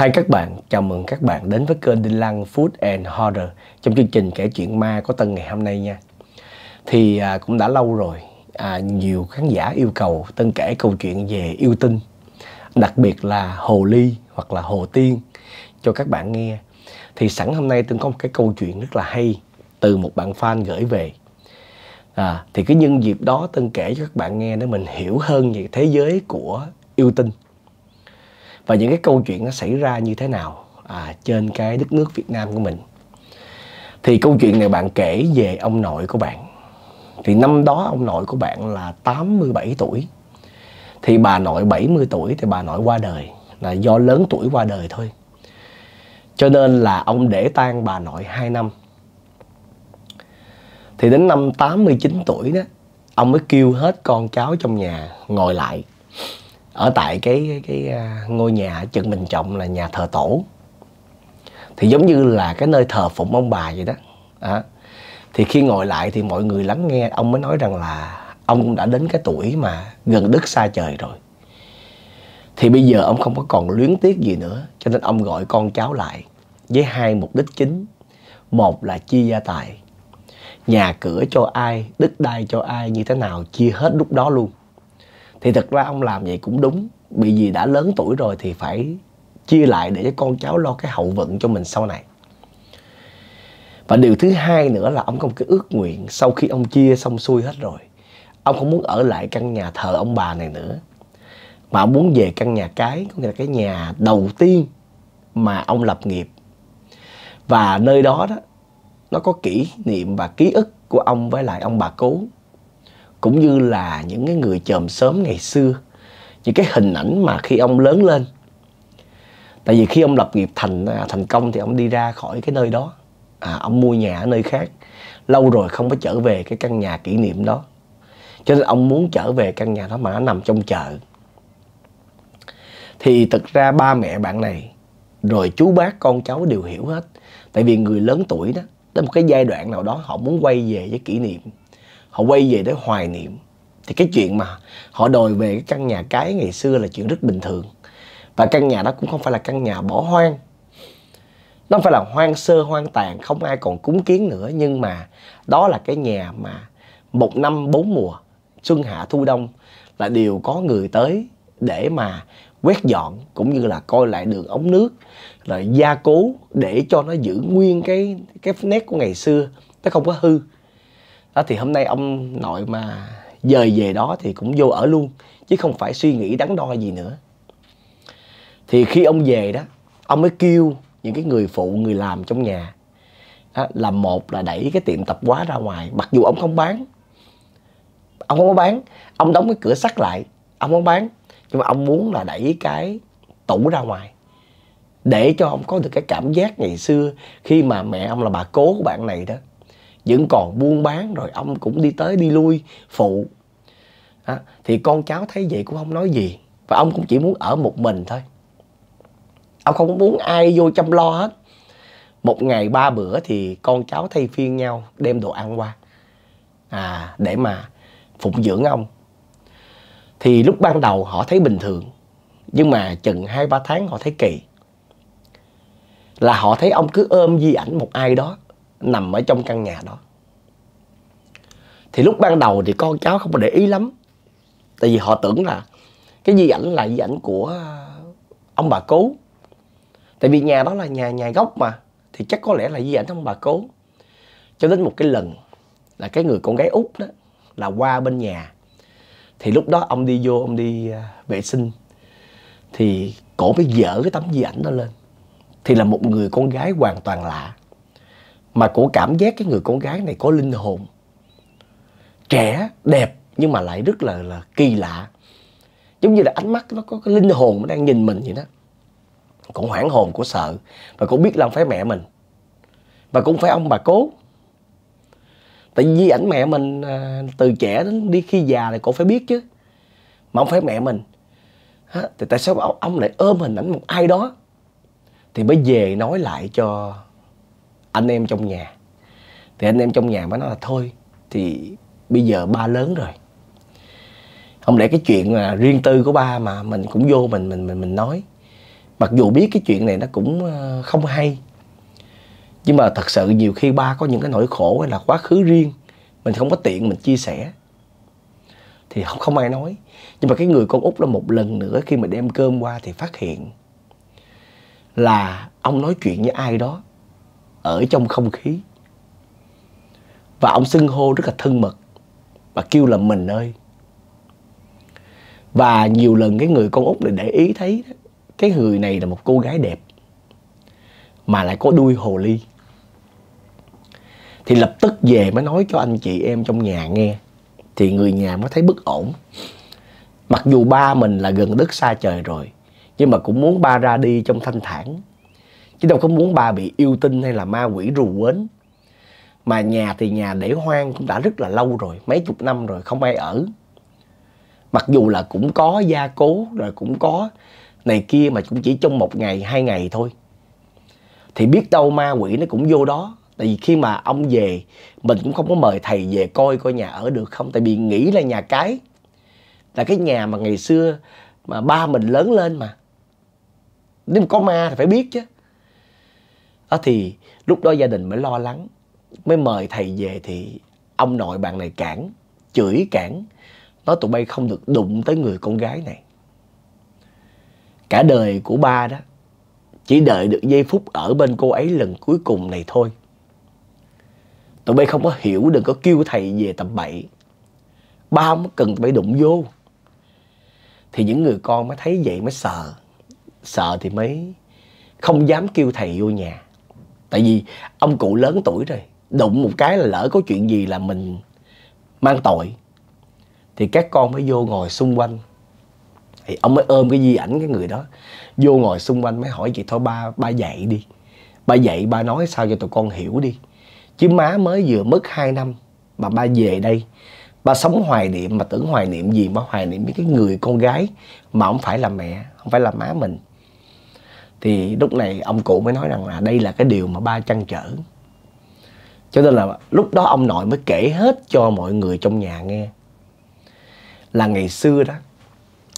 Hai các bạn, chào mừng các bạn đến với kênh Đinh Lăng Food and Horror trong chương trình kể chuyện ma có Tân ngày hôm nay nha. Thì à, cũng đã lâu rồi, à, nhiều khán giả yêu cầu Tân kể câu chuyện về yêu tinh, đặc biệt là hồ ly hoặc là hồ tiên cho các bạn nghe. Thì sẵn hôm nay Tân có một cái câu chuyện rất là hay từ một bạn fan gửi về. À, thì cái nhân dịp đó Tân kể cho các bạn nghe để mình hiểu hơn về thế giới của yêu tinh và những cái câu chuyện nó xảy ra như thế nào à, trên cái đất nước Việt Nam của mình thì câu chuyện này bạn kể về ông nội của bạn thì năm đó ông nội của bạn là 87 tuổi thì bà nội 70 tuổi thì bà nội qua đời là do lớn tuổi qua đời thôi cho nên là ông để tang bà nội 2 năm thì đến năm 89 tuổi đó ông mới kêu hết con cháu trong nhà ngồi lại ở tại cái cái, cái à, ngôi nhà chân mình trọng là nhà thờ tổ thì giống như là cái nơi thờ phụng ông bà vậy đó à, thì khi ngồi lại thì mọi người lắng nghe ông mới nói rằng là ông đã đến cái tuổi mà gần đất xa trời rồi thì bây giờ ông không có còn luyến tiếc gì nữa cho nên ông gọi con cháu lại với hai mục đích chính một là chia gia tài nhà cửa cho ai đất đai cho ai như thế nào chia hết lúc đó luôn thì thật ra ông làm vậy cũng đúng bị gì đã lớn tuổi rồi thì phải chia lại để cho con cháu lo cái hậu vận cho mình sau này và điều thứ hai nữa là ông có một cái ước nguyện sau khi ông chia xong xuôi hết rồi ông không muốn ở lại căn nhà thờ ông bà này nữa mà ông muốn về căn nhà cái có nghĩa là cái nhà đầu tiên mà ông lập nghiệp và nơi đó đó nó có kỷ niệm và ký ức của ông với lại ông bà cố cũng như là những cái người chòm sớm ngày xưa những cái hình ảnh mà khi ông lớn lên tại vì khi ông lập nghiệp thành à, thành công thì ông đi ra khỏi cái nơi đó à, ông mua nhà ở nơi khác lâu rồi không có trở về cái căn nhà kỷ niệm đó cho nên ông muốn trở về căn nhà đó mà nó nằm trong chợ thì thực ra ba mẹ bạn này rồi chú bác con cháu đều hiểu hết tại vì người lớn tuổi đó tới một cái giai đoạn nào đó họ muốn quay về với kỷ niệm họ quay về để hoài niệm thì cái chuyện mà họ đòi về cái căn nhà cái ngày xưa là chuyện rất bình thường và căn nhà đó cũng không phải là căn nhà bỏ hoang nó không phải là hoang sơ hoang tàn không ai còn cúng kiến nữa nhưng mà đó là cái nhà mà một năm bốn mùa xuân hạ thu đông là đều có người tới để mà quét dọn cũng như là coi lại đường ống nước rồi gia cố để cho nó giữ nguyên cái cái nét của ngày xưa nó không có hư đó thì hôm nay ông nội mà dời về đó thì cũng vô ở luôn chứ không phải suy nghĩ đắn đo gì nữa thì khi ông về đó ông mới kêu những cái người phụ người làm trong nhà đó, là một là đẩy cái tiệm tập hóa ra ngoài mặc dù ông không bán ông không có bán ông đóng cái cửa sắt lại ông không bán nhưng mà ông muốn là đẩy cái tủ ra ngoài để cho ông có được cái cảm giác ngày xưa khi mà mẹ ông là bà cố của bạn này đó vẫn còn buôn bán rồi ông cũng đi tới đi lui phụ à, thì con cháu thấy vậy cũng không nói gì và ông cũng chỉ muốn ở một mình thôi ông không muốn ai vô chăm lo hết một ngày ba bữa thì con cháu thay phiên nhau đem đồ ăn qua à để mà phụng dưỡng ông thì lúc ban đầu họ thấy bình thường nhưng mà chừng hai ba tháng họ thấy kỳ là họ thấy ông cứ ôm di ảnh một ai đó nằm ở trong căn nhà đó thì lúc ban đầu thì con cháu không có để ý lắm tại vì họ tưởng là cái di ảnh là di ảnh của ông bà cố tại vì nhà đó là nhà nhà gốc mà thì chắc có lẽ là di ảnh ông bà cố cho đến một cái lần là cái người con gái út đó là qua bên nhà thì lúc đó ông đi vô ông đi à, vệ sinh thì cổ mới dở cái tấm di ảnh đó lên thì là một người con gái hoàn toàn lạ mà cổ cảm giác cái người con gái này có linh hồn trẻ đẹp nhưng mà lại rất là là kỳ lạ giống như là ánh mắt nó có cái linh hồn nó đang nhìn mình vậy đó cũng hoảng hồn của sợ và cũng biết là phải mẹ mình và cũng phải ông bà cố tại vì ảnh mẹ mình à, từ trẻ đến đi khi già thì cổ phải biết chứ mà ông phải mẹ mình Hả? thì tại sao ông, ông lại ôm hình ảnh một ai đó thì mới về nói lại cho anh em trong nhà thì anh em trong nhà mới nói là thôi thì bây giờ ba lớn rồi không để cái chuyện là riêng tư của ba mà mình cũng vô mình mình mình mình nói mặc dù biết cái chuyện này nó cũng ờ, không hay nhưng mà thật sự nhiều khi ba có những cái nỗi khổ hay là quá khứ riêng mình không có tiện mình chia sẻ thì không không ai nói nhưng mà cái người con út là một lần nữa khi mà đem cơm qua thì phát hiện là ông nói chuyện với ai đó ở trong không khí và ông xưng hô rất là thân mật và kêu là mình ơi và nhiều lần cái người con út này để ý thấy cái người này là một cô gái đẹp mà lại có đuôi hồ ly thì lập tức về mới nói cho anh chị em trong nhà nghe thì người nhà mới thấy bất ổn mặc dù ba mình là gần đất xa trời rồi nhưng mà cũng muốn ba ra đi trong thanh thản chứ đâu có muốn bà bị yêu tinh hay là ma quỷ rù quến mà nhà thì nhà để hoang cũng đã rất là lâu rồi mấy chục năm rồi không ai ở mặc dù là cũng có gia cố rồi cũng có này kia mà cũng chỉ trong một ngày hai ngày thôi thì biết đâu ma quỷ nó cũng vô đó tại vì khi mà ông về mình cũng không có mời thầy về coi coi nhà ở được không tại vì nghĩ là nhà cái là cái nhà mà ngày xưa mà ba mình lớn lên mà nếu có ma thì phải biết chứ đó thì lúc đó gia đình mới lo lắng mới mời thầy về thì ông nội bạn này cản chửi cản nói tụi bay không được đụng tới người con gái này cả đời của ba đó chỉ đợi được giây phút ở bên cô ấy lần cuối cùng này thôi tụi bay không có hiểu đừng có kêu thầy về tầm bậy ba không cần tụi bay đụng vô thì những người con mới thấy vậy mới sợ sợ thì mới không dám kêu thầy vô nhà tại vì ông cụ lớn tuổi rồi đụng một cái là lỡ có chuyện gì là mình mang tội thì các con mới vô ngồi xung quanh thì ông mới ôm cái di ảnh cái người đó vô ngồi xung quanh mới hỏi chị thôi ba ba dạy đi ba dạy ba nói sao cho tụi con hiểu đi chứ má mới vừa mất 2 năm mà ba về đây ba sống hoài niệm mà tưởng hoài niệm gì mà hoài niệm với cái người con gái mà không phải là mẹ không phải là má mình thì lúc này ông cụ mới nói rằng là đây là cái điều mà ba trăn trở cho nên là lúc đó ông nội mới kể hết cho mọi người trong nhà nghe là ngày xưa đó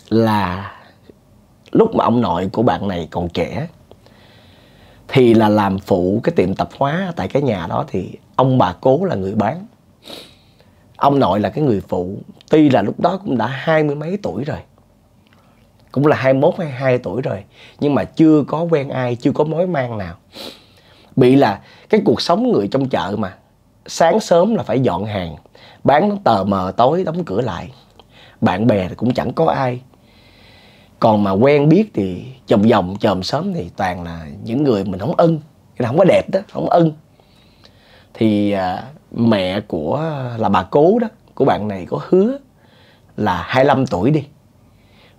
là lúc mà ông nội của bạn này còn trẻ thì là làm phụ cái tiệm tạp hóa tại cái nhà đó thì ông bà cố là người bán ông nội là cái người phụ tuy là lúc đó cũng đã hai mươi mấy tuổi rồi cũng là 21 hay 2 tuổi rồi nhưng mà chưa có quen ai chưa có mối mang nào bị là cái cuộc sống người trong chợ mà sáng sớm là phải dọn hàng bán tờ mờ tối đóng cửa lại bạn bè cũng chẳng có ai còn mà quen biết thì chồng vòng chòm sớm thì toàn là những người mình không ưng là không có đẹp đó không ưng thì à, mẹ của là bà cố đó của bạn này có hứa là 25 tuổi đi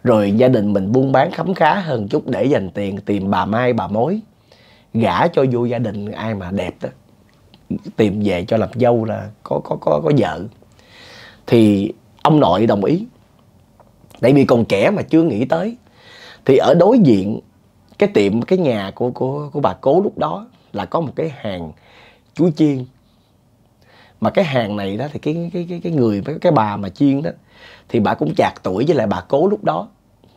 rồi gia đình mình buôn bán khấm khá hơn chút để dành tiền tìm bà mai bà mối gả cho vui gia đình ai mà đẹp đó tìm về cho làm dâu là có có có có vợ thì ông nội đồng ý tại vì còn trẻ mà chưa nghĩ tới thì ở đối diện cái tiệm cái nhà của của của bà cố lúc đó là có một cái hàng chuối chiên mà cái hàng này đó thì cái cái cái, cái người với cái bà mà chiên đó thì bà cũng chạc tuổi với lại bà cố lúc đó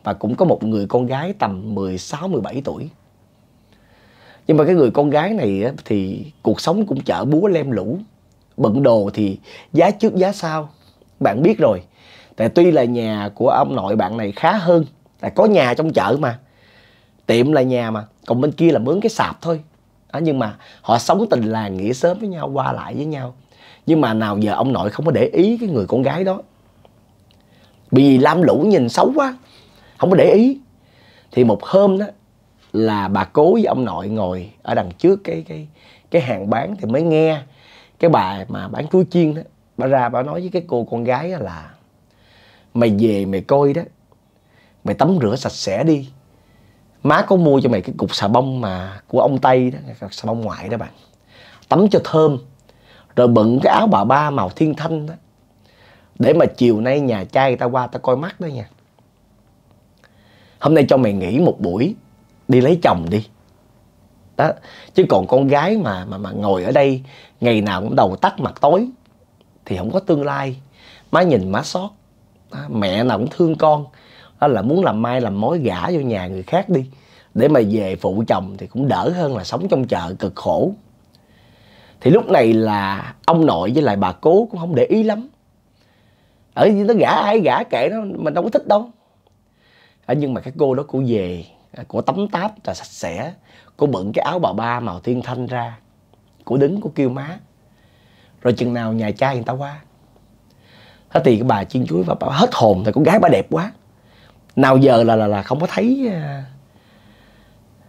và cũng có một người con gái tầm 16 17 tuổi. Nhưng mà cái người con gái này thì cuộc sống cũng chở búa lem lũ, bận đồ thì giá trước giá sau. Bạn biết rồi. Tại tuy là nhà của ông nội bạn này khá hơn, là có nhà trong chợ mà. Tiệm là nhà mà, còn bên kia là mướn cái sạp thôi. Đó, nhưng mà họ sống tình làng nghĩa sớm với nhau, qua lại với nhau. Nhưng mà nào giờ ông nội không có để ý cái người con gái đó. Vì lam lũ nhìn xấu quá không có để ý thì một hôm đó là bà cố với ông nội ngồi ở đằng trước cái cái cái hàng bán thì mới nghe cái bà mà bán chuối chiên đó bà ra bà nói với cái cô con gái là mày về mày coi đó mày tắm rửa sạch sẽ đi má có mua cho mày cái cục xà bông mà của ông tây đó xà bông ngoại đó bạn tắm cho thơm rồi bận cái áo bà ba màu thiên thanh đó để mà chiều nay nhà trai người ta qua ta coi mắt đó nha hôm nay cho mày nghỉ một buổi đi lấy chồng đi đó chứ còn con gái mà mà mà ngồi ở đây ngày nào cũng đầu tắt mặt tối thì không có tương lai má nhìn má xót đó, mẹ nào cũng thương con đó là muốn làm mai làm mối gả vô nhà người khác đi để mà về phụ chồng thì cũng đỡ hơn là sống trong chợ cực khổ thì lúc này là ông nội với lại bà cố cũng không để ý lắm ở nó gả ai gả kệ nó mình đâu có thích đâu à, nhưng mà các cô đó cô về à, cô tắm táp là sạch sẽ cô bận cái áo bà ba màu thiên thanh ra cô đứng cô kêu má rồi chừng nào nhà cha người ta qua thế thì cái bà chiên chuối và bà hết hồn thì con gái bà đẹp quá nào giờ là là là không có thấy à,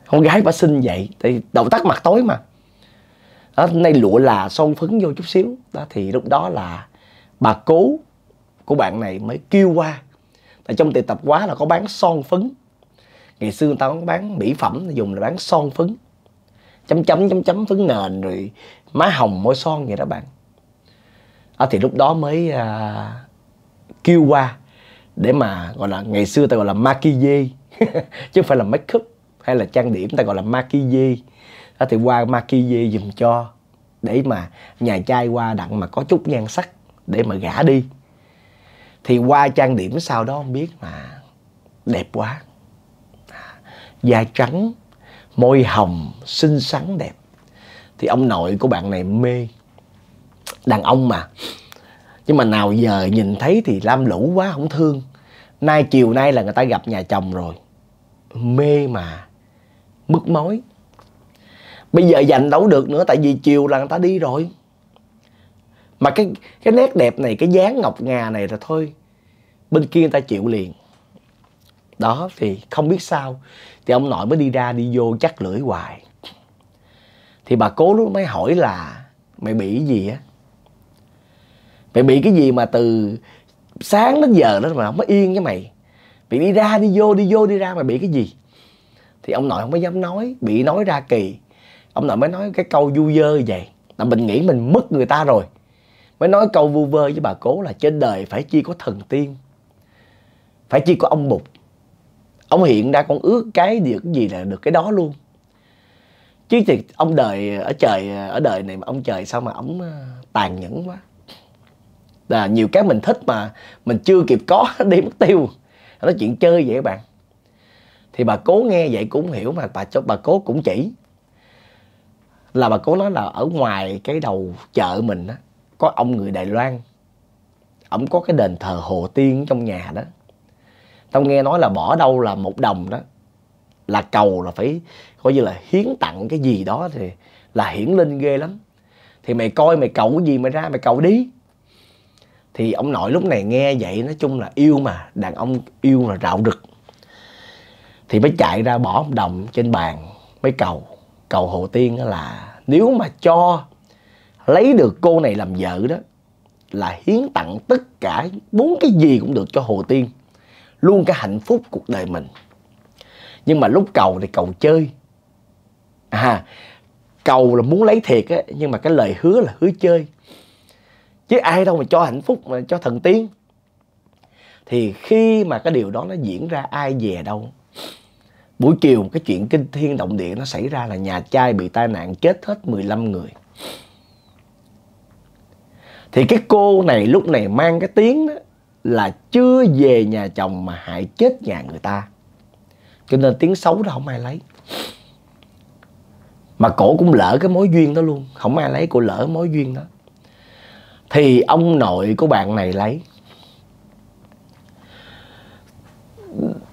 con gái bà xinh vậy thì đầu tác mặt tối mà đó, nay lụa là son phấn vô chút xíu đó thì lúc đó là bà cố của bạn này mới kêu qua tại trong tiệm tập quá là có bán son phấn ngày xưa người ta có bán mỹ phẩm dùng là bán son phấn chấm chấm chấm chấm phấn nền rồi má hồng môi son vậy đó bạn à, thì lúc đó mới à, kêu qua để mà gọi là ngày xưa ta gọi là maquille chứ không phải là make up hay là trang điểm ta gọi là maquille à, thì qua maquille dùm cho để mà nhà trai qua đặng mà có chút nhan sắc để mà gả đi thì qua trang điểm sau đó không biết mà đẹp quá da trắng môi hồng xinh xắn đẹp thì ông nội của bạn này mê đàn ông mà nhưng mà nào giờ nhìn thấy thì lam lũ quá không thương nay chiều nay là người ta gặp nhà chồng rồi mê mà mất mối bây giờ giành đấu được nữa tại vì chiều là người ta đi rồi mà cái cái nét đẹp này cái dáng ngọc ngà này là thôi bên kia người ta chịu liền đó thì không biết sao thì ông nội mới đi ra đi vô chắc lưỡi hoài thì bà cố lúc mới hỏi là mày bị cái gì á mày bị cái gì mà từ sáng đến giờ đó mà không có yên với mày bị đi ra đi vô đi vô đi ra mà bị cái gì thì ông nội không có dám nói bị nói ra kỳ ông nội mới nói cái câu du dơ vậy là mình nghĩ mình mất người ta rồi mới nói câu vu vơ với bà cố là trên đời phải chi có thần tiên phải chi có ông bụt ông hiện ra con ước cái được gì là được cái đó luôn chứ thì ông đời ở trời ở đời này mà ông trời sao mà ông ờ, tàn nhẫn quá là nhiều cái mình thích mà mình chưa kịp có đi mất tiêu nói chuyện chơi vậy các bạn thì bà cố nghe vậy cũng hiểu mà bà cho bà cố cũng chỉ là bà cố nói là ở ngoài cái đầu chợ mình á có ông người Đài Loan ông có cái đền thờ Hồ Tiên trong nhà đó tao nghe nói là bỏ đâu là một đồng đó là cầu là phải coi như là hiến tặng cái gì đó thì là hiển linh ghê lắm thì mày coi mày cầu cái gì mày ra mày cầu đi thì ông nội lúc này nghe vậy nói chung là yêu mà đàn ông yêu là rạo rực thì mới chạy ra bỏ một đồng trên bàn mới cầu cầu hồ tiên là nếu mà cho lấy được cô này làm vợ đó là hiến tặng tất cả muốn cái gì cũng được cho Hồ Tiên luôn cái hạnh phúc cuộc đời mình nhưng mà lúc cầu thì cầu chơi à cầu là muốn lấy thiệt á nhưng mà cái lời hứa là hứa chơi chứ ai đâu mà cho hạnh phúc mà cho thần tiên thì khi mà cái điều đó nó diễn ra ai về đâu buổi chiều cái chuyện kinh thiên động địa nó xảy ra là nhà trai bị tai nạn chết hết 15 người thì cái cô này lúc này mang cái tiếng đó là chưa về nhà chồng mà hại chết nhà người ta cho nên tiếng xấu đó không ai lấy mà cổ cũng lỡ cái mối duyên đó luôn không ai lấy cổ lỡ mối duyên đó thì ông nội của bạn này lấy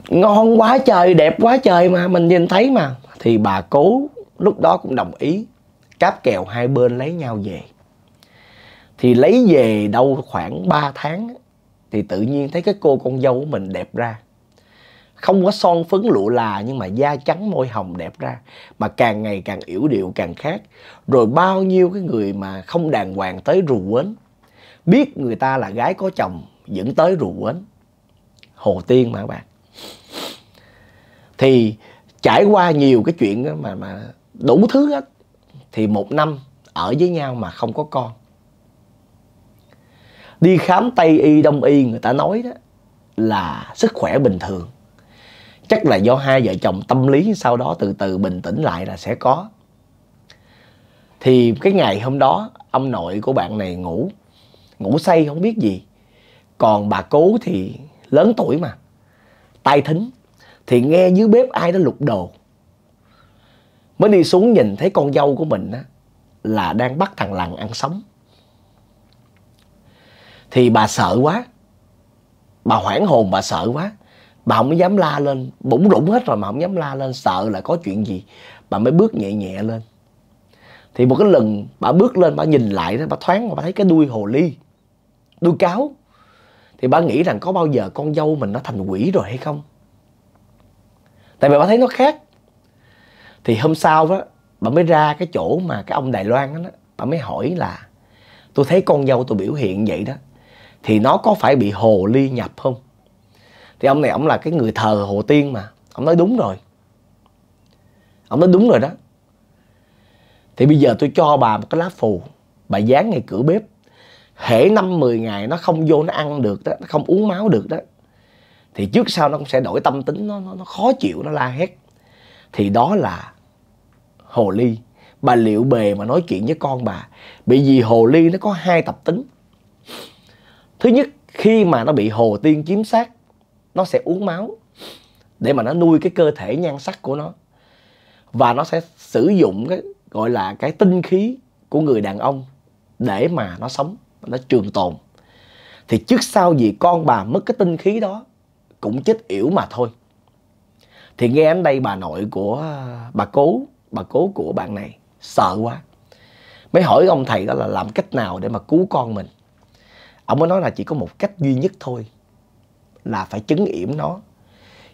ngon quá trời đẹp quá trời mà mình nhìn thấy mà thì bà cố lúc đó cũng đồng ý cáp kèo hai bên lấy nhau về thì lấy về đâu khoảng 3 tháng thì tự nhiên thấy cái cô con dâu của mình đẹp ra không có son phấn lụa là nhưng mà da trắng môi hồng đẹp ra mà càng ngày càng yểu điệu càng khác rồi bao nhiêu cái người mà không đàng hoàng tới rù quến biết người ta là gái có chồng dẫn tới rù quến hồ tiên mà các bạn thì trải qua nhiều cái chuyện mà mà đủ thứ hết thì một năm ở với nhau mà không có con đi khám tây y đông y người ta nói đó là sức khỏe bình thường chắc là do hai vợ chồng tâm lý sau đó từ từ bình tĩnh lại là sẽ có thì cái ngày hôm đó ông nội của bạn này ngủ ngủ say không biết gì còn bà cố thì lớn tuổi mà tai thính thì nghe dưới bếp ai đó lục đồ mới đi xuống nhìn thấy con dâu của mình á là đang bắt thằng lằn ăn sống thì bà sợ quá bà hoảng hồn bà sợ quá bà không dám la lên bủng rủng hết rồi mà không dám la lên sợ là có chuyện gì bà mới bước nhẹ nhẹ lên thì một cái lần bà bước lên bà nhìn lại đó bà thoáng bà thấy cái đuôi hồ ly đuôi cáo thì bà nghĩ rằng có bao giờ con dâu mình nó thành quỷ rồi hay không tại vì bà thấy nó khác thì hôm sau đó bà mới ra cái chỗ mà cái ông đài loan đó bà mới hỏi là tôi thấy con dâu tôi biểu hiện vậy đó thì nó có phải bị hồ ly nhập không thì ông này ông là cái người thờ hồ tiên mà ông nói đúng rồi ông nói đúng rồi đó thì bây giờ tôi cho bà một cái lá phù bà dán ngay cửa bếp hễ năm 10 ngày nó không vô nó ăn được đó nó không uống máu được đó thì trước sau nó cũng sẽ đổi tâm tính nó, nó, nó khó chịu nó la hét thì đó là hồ ly bà liệu bề mà nói chuyện với con bà bị vì hồ ly nó có hai tập tính thứ nhất khi mà nó bị hồ tiên chiếm sát nó sẽ uống máu để mà nó nuôi cái cơ thể nhan sắc của nó và nó sẽ sử dụng cái gọi là cái tinh khí của người đàn ông để mà nó sống nó trường tồn thì trước sau gì con bà mất cái tinh khí đó cũng chết yểu mà thôi thì nghe anh đây bà nội của bà cố bà cố của bạn này sợ quá mới hỏi ông thầy đó là làm cách nào để mà cứu con mình ông mới nói là chỉ có một cách duy nhất thôi là phải chứng yểm nó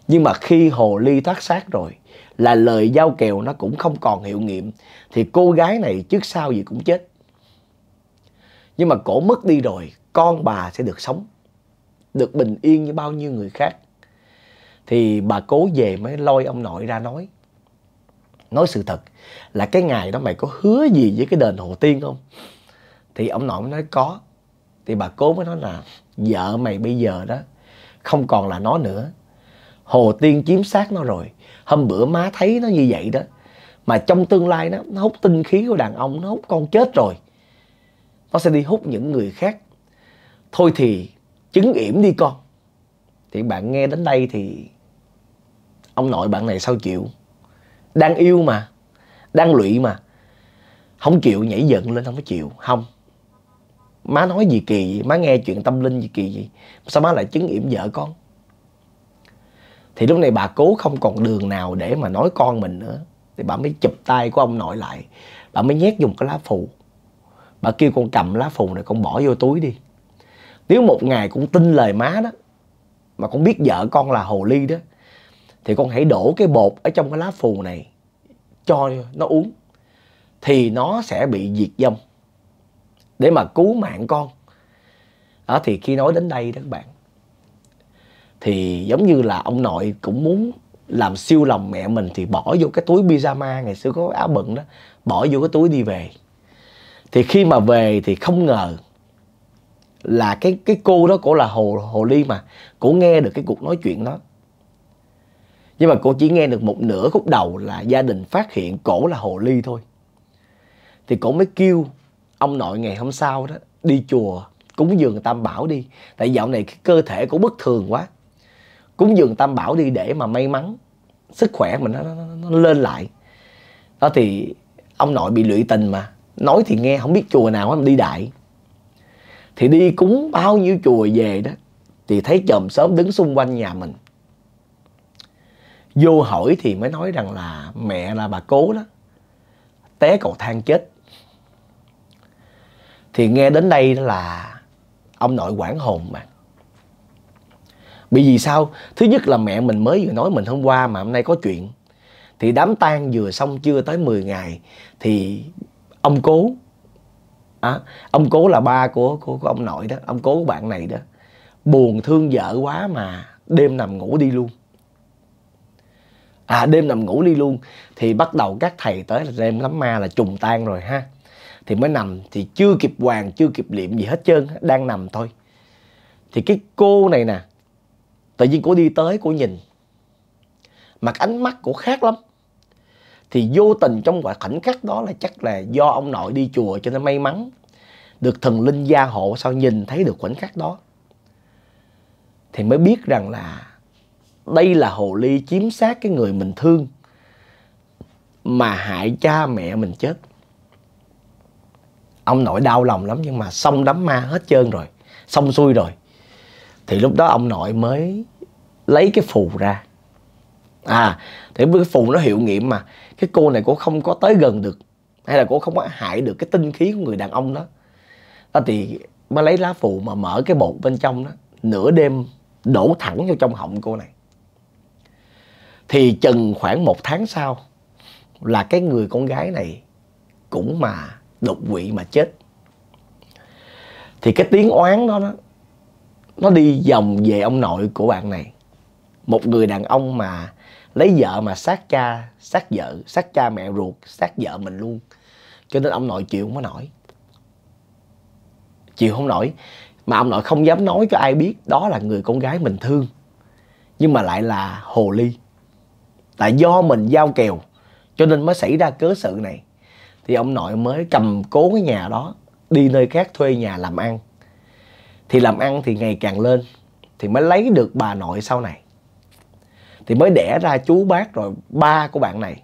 nhưng mà khi hồ ly thoát xác rồi là lời giao kèo nó cũng không còn hiệu nghiệm thì cô gái này trước sau gì cũng chết nhưng mà cổ mất đi rồi con bà sẽ được sống được bình yên như bao nhiêu người khác thì bà cố về mới lôi ông nội ra nói nói sự thật là cái ngày đó mày có hứa gì với cái đền hồ tiên không thì ông nội mới nói có thì bà cố mới nói là vợ mày bây giờ đó không còn là nó nữa hồ tiên chiếm xác nó rồi hôm bữa má thấy nó như vậy đó mà trong tương lai đó, nó hút tinh khí của đàn ông nó hút con chết rồi nó sẽ đi hút những người khác thôi thì chứng yểm đi con thì bạn nghe đến đây thì ông nội bạn này sao chịu đang yêu mà đang lụy mà không chịu nhảy giận lên không có chịu không má nói gì kỳ vậy? má nghe chuyện tâm linh gì kỳ vậy sao má lại chứng yểm vợ con thì lúc này bà cố không còn đường nào để mà nói con mình nữa thì bà mới chụp tay của ông nội lại bà mới nhét dùng cái lá phù bà kêu con cầm lá phù này con bỏ vô túi đi nếu một ngày cũng tin lời má đó mà con biết vợ con là hồ ly đó thì con hãy đổ cái bột ở trong cái lá phù này cho nó uống thì nó sẽ bị diệt dâm để mà cứu mạng con đó thì khi nói đến đây đó các bạn thì giống như là ông nội cũng muốn làm siêu lòng mẹ mình thì bỏ vô cái túi pyjama ngày xưa có áo bận đó bỏ vô cái túi đi về thì khi mà về thì không ngờ là cái cái cô đó cổ là hồ hồ ly mà cổ nghe được cái cuộc nói chuyện đó nhưng mà cô chỉ nghe được một nửa khúc đầu là gia đình phát hiện cổ là hồ ly thôi thì cổ mới kêu ông nội ngày hôm sau đó đi chùa cúng dường tam bảo đi tại dạo này cái cơ thể cũng bất thường quá cúng dường tam bảo đi để mà may mắn sức khỏe mình nó, nó, nó lên lại đó thì ông nội bị lụy tình mà nói thì nghe không biết chùa nào mà đi đại thì đi cúng bao nhiêu chùa về đó thì thấy chồng sớm đứng xung quanh nhà mình vô hỏi thì mới nói rằng là mẹ là bà cố đó té cầu thang chết thì nghe đến đây là ông nội quản hồn mà bởi vì sao thứ nhất là mẹ mình mới vừa nói mình hôm qua mà hôm nay có chuyện thì đám tang vừa xong chưa tới 10 ngày thì ông cố à, ông cố là ba của, của của ông nội đó ông cố của bạn này đó buồn thương vợ quá mà đêm nằm ngủ đi luôn à đêm nằm ngủ đi luôn thì bắt đầu các thầy tới là đêm lắm ma là trùng tan rồi ha thì mới nằm thì chưa kịp hoàng chưa kịp liệm gì hết trơn đang nằm thôi thì cái cô này nè tự nhiên cô đi tới cô nhìn mặt ánh mắt của khác lắm thì vô tình trong khoảnh khắc đó là chắc là do ông nội đi chùa cho nên may mắn được thần linh gia hộ sao nhìn thấy được khoảnh khắc đó thì mới biết rằng là đây là hồ ly chiếm xác cái người mình thương mà hại cha mẹ mình chết ông nội đau lòng lắm nhưng mà xong đám ma hết trơn rồi xong xuôi rồi thì lúc đó ông nội mới lấy cái phù ra à thì cái phù nó hiệu nghiệm mà cái cô này cũng không có tới gần được hay là cô không có hại được cái tinh khí của người đàn ông đó đó thì mới lấy lá phù mà mở cái bột bên trong đó nửa đêm đổ thẳng vô trong họng cô này thì chừng khoảng một tháng sau là cái người con gái này cũng mà đột quỵ mà chết thì cái tiếng oán đó nó nó đi vòng về ông nội của bạn này một người đàn ông mà lấy vợ mà sát cha sát vợ sát cha mẹ ruột sát vợ mình luôn cho nên ông nội chịu không có nổi chịu không nổi mà ông nội không dám nói cho ai biết đó là người con gái mình thương nhưng mà lại là hồ ly tại do mình giao kèo cho nên mới xảy ra cớ sự này thì ông nội mới cầm cố cái nhà đó đi nơi khác thuê nhà làm ăn thì làm ăn thì ngày càng lên thì mới lấy được bà nội sau này thì mới đẻ ra chú bác rồi ba của bạn này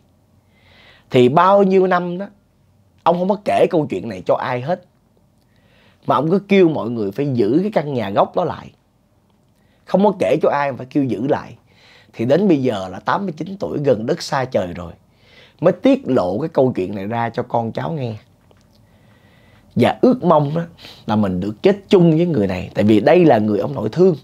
thì bao nhiêu năm đó ông không có kể câu chuyện này cho ai hết mà ông cứ kêu mọi người phải giữ cái căn nhà gốc đó lại không có kể cho ai mà phải kêu giữ lại thì đến bây giờ là 89 tuổi gần đất xa trời rồi mới tiết lộ cái câu chuyện này ra cho con cháu nghe và ước mong đó là mình được chết chung với người này tại vì đây là người ông nội thương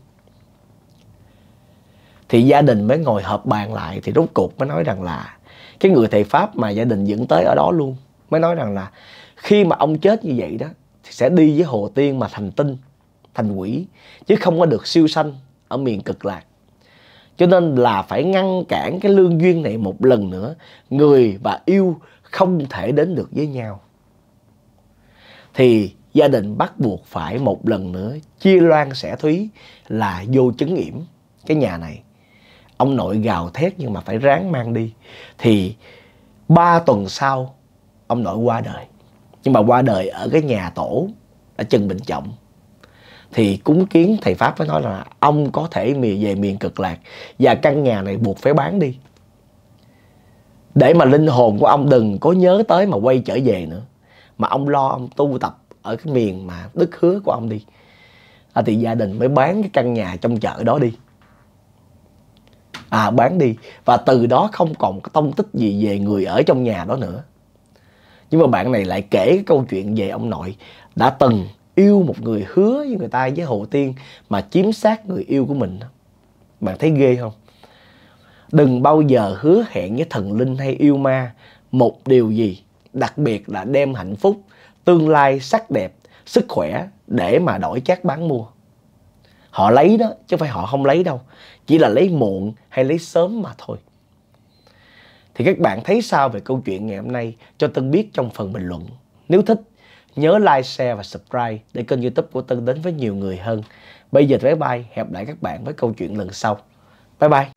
thì gia đình mới ngồi họp bàn lại thì rốt cuộc mới nói rằng là cái người thầy pháp mà gia đình dẫn tới ở đó luôn mới nói rằng là khi mà ông chết như vậy đó thì sẽ đi với hồ tiên mà thành tinh thành quỷ chứ không có được siêu sanh ở miền cực lạc cho nên là phải ngăn cản cái lương duyên này một lần nữa người và yêu không thể đến được với nhau thì gia đình bắt buộc phải một lần nữa chia loan sẻ thúy là vô chứng yểm cái nhà này ông nội gào thét nhưng mà phải ráng mang đi thì ba tuần sau ông nội qua đời nhưng mà qua đời ở cái nhà tổ ở trần bình trọng thì cúng kiến thầy pháp mới nói là ông có thể về miền cực lạc và căn nhà này buộc phải bán đi để mà linh hồn của ông đừng có nhớ tới mà quay trở về nữa mà ông lo ông tu tập ở cái miền mà đức hứa của ông đi à, thì gia đình mới bán cái căn nhà trong chợ đó đi à bán đi và từ đó không còn cái tông tích gì về người ở trong nhà đó nữa nhưng mà bạn này lại kể cái câu chuyện về ông nội đã từng yêu một người hứa với người ta với hồ tiên mà chiếm xác người yêu của mình bạn thấy ghê không đừng bao giờ hứa hẹn với thần linh hay yêu ma một điều gì đặc biệt là đem hạnh phúc tương lai sắc đẹp sức khỏe để mà đổi chác bán mua họ lấy đó chứ phải họ không lấy đâu chỉ là lấy muộn hay lấy sớm mà thôi thì các bạn thấy sao về câu chuyện ngày hôm nay cho tân biết trong phần bình luận nếu thích Nhớ like, share và subscribe để kênh youtube của Tân đến với nhiều người hơn. Bây giờ tụi bye bye, hẹn lại các bạn với câu chuyện lần sau. Bye bye!